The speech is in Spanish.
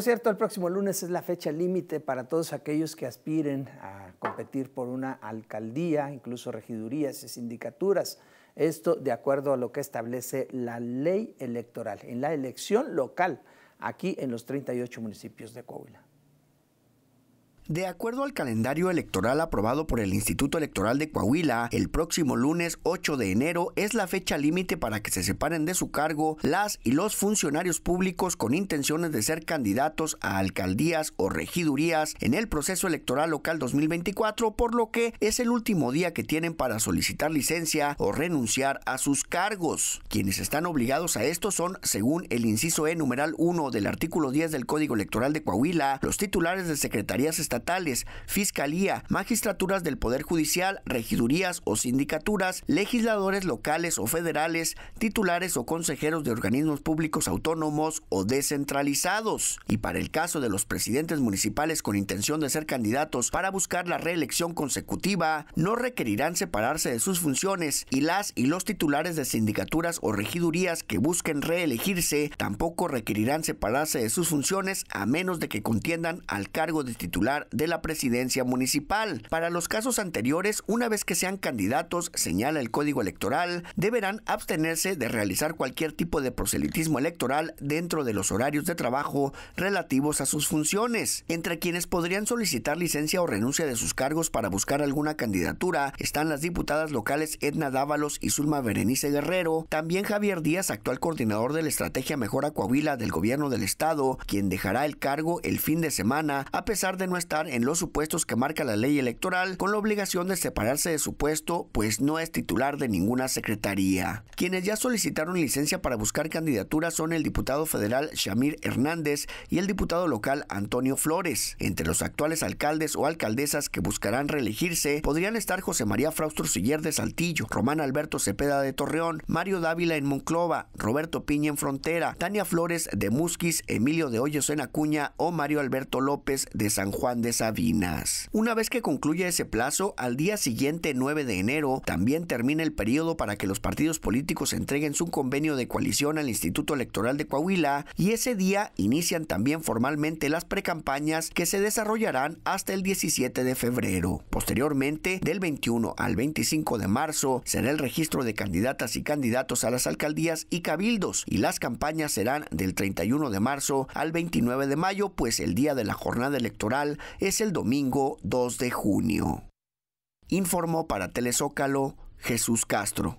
Por cierto, el próximo lunes es la fecha límite para todos aquellos que aspiren a competir por una alcaldía, incluso regidurías y sindicaturas. Esto de acuerdo a lo que establece la ley electoral en la elección local aquí en los 38 municipios de Coahuila. De acuerdo al calendario electoral aprobado por el Instituto Electoral de Coahuila, el próximo lunes 8 de enero es la fecha límite para que se separen de su cargo las y los funcionarios públicos con intenciones de ser candidatos a alcaldías o regidurías en el proceso electoral local 2024, por lo que es el último día que tienen para solicitar licencia o renunciar a sus cargos. Quienes están obligados a esto son, según el inciso E numeral 1 del artículo 10 del Código Electoral de Coahuila, los titulares de secretarías estatales estatales, fiscalía, magistraturas del Poder Judicial, regidurías o sindicaturas, legisladores locales o federales, titulares o consejeros de organismos públicos autónomos o descentralizados. Y para el caso de los presidentes municipales con intención de ser candidatos para buscar la reelección consecutiva, no requerirán separarse de sus funciones y las y los titulares de sindicaturas o regidurías que busquen reelegirse tampoco requerirán separarse de sus funciones a menos de que contiendan al cargo de titular de la presidencia municipal. Para los casos anteriores, una vez que sean candidatos, señala el Código Electoral, deberán abstenerse de realizar cualquier tipo de proselitismo electoral dentro de los horarios de trabajo relativos a sus funciones. Entre quienes podrían solicitar licencia o renuncia de sus cargos para buscar alguna candidatura están las diputadas locales Edna Dávalos y Zulma Berenice Guerrero, también Javier Díaz, actual coordinador de la estrategia Mejora Coahuila del gobierno del estado, quien dejará el cargo el fin de semana a pesar de no en los supuestos que marca la ley electoral con la obligación de separarse de su puesto, pues no es titular de ninguna secretaría. Quienes ya solicitaron licencia para buscar candidatura son el diputado federal Shamir Hernández y el diputado local Antonio Flores. Entre los actuales alcaldes o alcaldesas que buscarán reelegirse podrían estar José María Fraustro Siller de Saltillo, Román Alberto Cepeda de Torreón, Mario Dávila en Monclova, Roberto Piña en Frontera, Tania Flores de Musquis, Emilio de Hoyos en Acuña o Mario Alberto López de San Juan de Sabinas. Una vez que concluye ese plazo, al día siguiente, 9 de enero, también termina el periodo para que los partidos políticos entreguen su convenio de coalición al Instituto Electoral de Coahuila y ese día inician también formalmente las precampañas que se desarrollarán hasta el 17 de febrero. Posteriormente, del 21 al 25 de marzo, será el registro de candidatas y candidatos a las alcaldías y cabildos y las campañas serán del 31 de marzo al 29 de mayo, pues el día de la jornada electoral es el domingo 2 de junio. Informó para Telezócalo Jesús Castro.